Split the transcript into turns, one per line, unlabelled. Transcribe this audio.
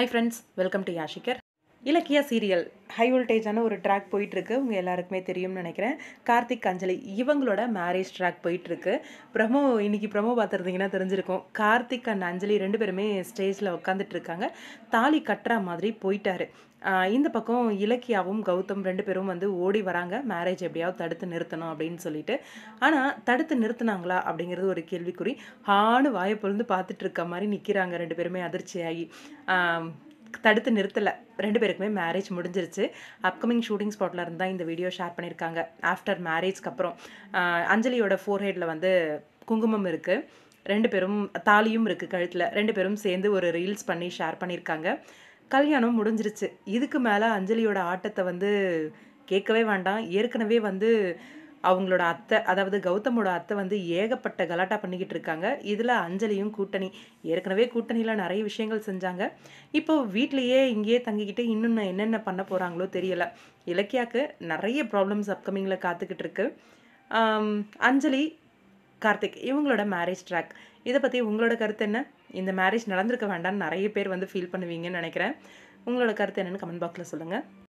Hi friends, welcome to Yashikar. Ilakkiya serial high வோல்டேஜான ஒரு track போயிட்டுருக்கு உங்கள் எல்லாருக்குமே தெரியும்னு நினைக்கிறேன் கார்த்திக் அஞ்சலி இவங்களோட மேரேஜ் ட்ராக் போயிட்டுருக்கு ப்ரமோ இன்றைக்கி ப்ரமோ பார்த்துருந்தீங்கன்னா தெரிஞ்சிருக்கும் கார்த்திக் அண்ட் அஞ்சலி ரெண்டு பேருமே ஸ்டேஜில் உட்காந்துட்ருக்காங்க தாலி கட்டுற மாதிரி போயிட்டாரு இந்த பக்கம் இலக்கியாவும் கௌதம் ரெண்டு பேரும் வந்து ஓடி வராங்க மேரேஜ் எப்படியாவது தடுத்து நிறுத்தணும் அப்படின்னு சொல்லிட்டு ஆனால் தடுத்து நிறுத்தினாங்களா அப்படிங்கிறது ஒரு கேள்விக்குறி ஹானு வாயை பொழுந்து பார்த்துட்டு இருக்க மாதிரி நிற்கிறாங்க ரெண்டு பேருமே அதிர்ச்சியாகி தடுத்து நிறுத்தலை ரெண்டு பேருக்குமே மேரேஜ் முடிஞ்சிருச்சு அப்கமிங் ஷூட்டிங் ஸ்பாட்டில் இருந்தால் இந்த வீடியோ ஷேர் பண்ணியிருக்காங்க ஆஃப்டர் மேரேஜ்க்கு அப்புறம் அஞ்சலியோட ஃபோர்ஹெட்டில் வந்து குங்குமம் இருக்குது ரெண்டு பேரும் தாலியும் இருக்குது கழுத்தில் ரெண்டு பேரும் சேர்ந்து ஒரு ரீல்ஸ் பண்ணி ஷேர் பண்ணியிருக்காங்க கல்யாணம் முடிஞ்சிருச்சு இதுக்கு மேலே அஞ்சலியோட ஆட்டத்தை வந்து கேட்கவே வேண்டாம் ஏற்கனவே வந்து அவங்களோட அத்தை அதாவது கௌதமோட அத்தை வந்து ஏகப்பட்ட கலாட்டா பண்ணிக்கிட்டு இருக்காங்க இதில் அஞ்சலியும் கூட்டணி ஏற்கனவே கூட்டணியில் நிறைய விஷயங்கள் செஞ்சாங்க இப்போ வீட்லேயே இங்கேயே தங்கிக்கிட்டு இன்னும் என்னென்ன பண்ண போகிறாங்களோ தெரியலை இலக்கியாவுக்கு நிறைய ப்ராப்ளம்ஸ் அப்கமிங்கில் காத்துக்கிட்டு இருக்கு அஞ்சலி கார்த்திக் இவங்களோட மேரேஜ் ட்ராக் இதை பற்றி உங்களோட கருத்து என்ன இந்த மேரேஜ் நடந்திருக்க வேண்டாம்னு நிறைய பேர் வந்து ஃபீல் பண்ணுவீங்கன்னு நினைக்கிறேன் உங்களோட கருத்து என்னென்னு கமெண்ட் பாக்ஸில் சொல்லுங்கள்